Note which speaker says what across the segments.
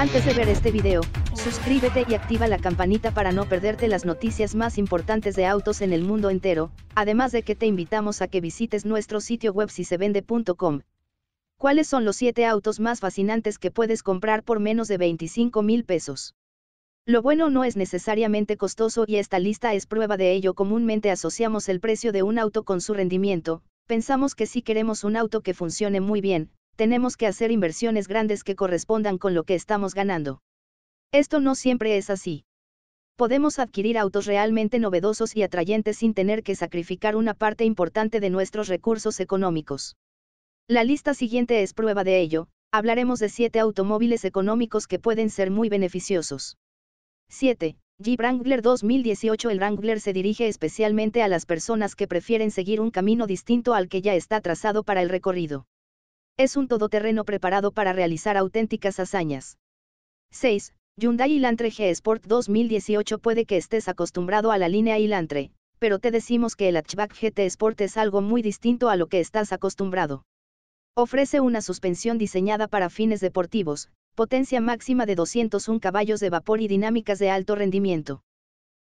Speaker 1: Antes de ver este video, suscríbete y activa la campanita para no perderte las noticias más importantes de autos en el mundo entero, además de que te invitamos a que visites nuestro sitio web si se vende.com. ¿Cuáles son los 7 autos más fascinantes que puedes comprar por menos de 25 mil pesos? Lo bueno no es necesariamente costoso y esta lista es prueba de ello. Comúnmente asociamos el precio de un auto con su rendimiento, pensamos que si queremos un auto que funcione muy bien, tenemos que hacer inversiones grandes que correspondan con lo que estamos ganando. Esto no siempre es así. Podemos adquirir autos realmente novedosos y atrayentes sin tener que sacrificar una parte importante de nuestros recursos económicos. La lista siguiente es prueba de ello, hablaremos de 7 automóviles económicos que pueden ser muy beneficiosos. 7. Jeep Wrangler 2018 El Wrangler se dirige especialmente a las personas que prefieren seguir un camino distinto al que ya está trazado para el recorrido es un todoterreno preparado para realizar auténticas hazañas. 6. Hyundai Ilantre G Sport 2018 Puede que estés acostumbrado a la línea Elantre, pero te decimos que el hatchback GT Sport es algo muy distinto a lo que estás acostumbrado. Ofrece una suspensión diseñada para fines deportivos, potencia máxima de 201 caballos de vapor y dinámicas de alto rendimiento.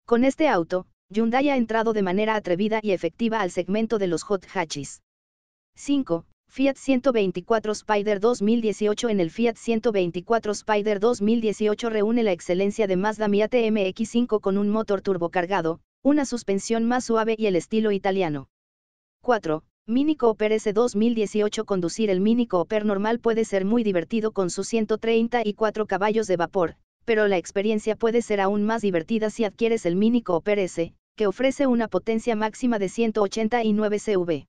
Speaker 1: Con este auto, Hyundai ha entrado de manera atrevida y efectiva al segmento de los hot hatches. 5. Fiat 124 Spider 2018 En el Fiat 124 Spider 2018 reúne la excelencia de Mazda Miata MX5 con un motor turbocargado, una suspensión más suave y el estilo italiano. 4. Mini Cooper S 2018 Conducir el Mini Cooper normal puede ser muy divertido con sus 134 caballos de vapor, pero la experiencia puede ser aún más divertida si adquieres el Mini Cooper S, que ofrece una potencia máxima de 189 CV.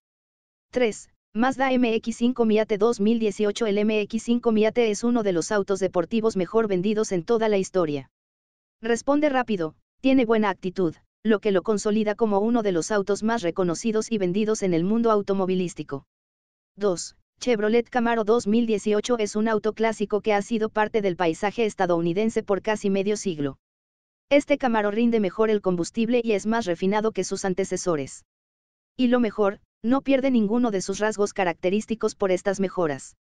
Speaker 1: 3. Mazda MX5 Miate 2018 El MX5 Miate es uno de los autos deportivos mejor vendidos en toda la historia. Responde rápido, tiene buena actitud, lo que lo consolida como uno de los autos más reconocidos y vendidos en el mundo automovilístico. 2. Chevrolet Camaro 2018 es un auto clásico que ha sido parte del paisaje estadounidense por casi medio siglo. Este Camaro rinde mejor el combustible y es más refinado que sus antecesores. Y lo mejor, no pierde ninguno de sus rasgos característicos por estas mejoras.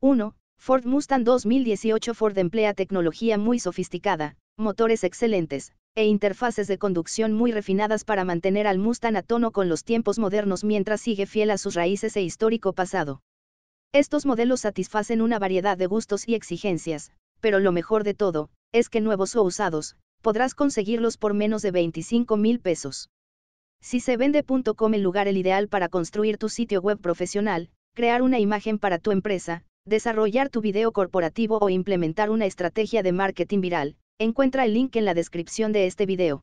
Speaker 1: 1. Ford Mustang 2018 Ford emplea tecnología muy sofisticada, motores excelentes, e interfaces de conducción muy refinadas para mantener al Mustang a tono con los tiempos modernos mientras sigue fiel a sus raíces e histórico pasado. Estos modelos satisfacen una variedad de gustos y exigencias, pero lo mejor de todo, es que nuevos o usados, podrás conseguirlos por menos de 25 mil pesos. Si se vende.com el lugar el ideal para construir tu sitio web profesional, crear una imagen para tu empresa, desarrollar tu video corporativo o implementar una estrategia de marketing viral, encuentra el link en la descripción de este video.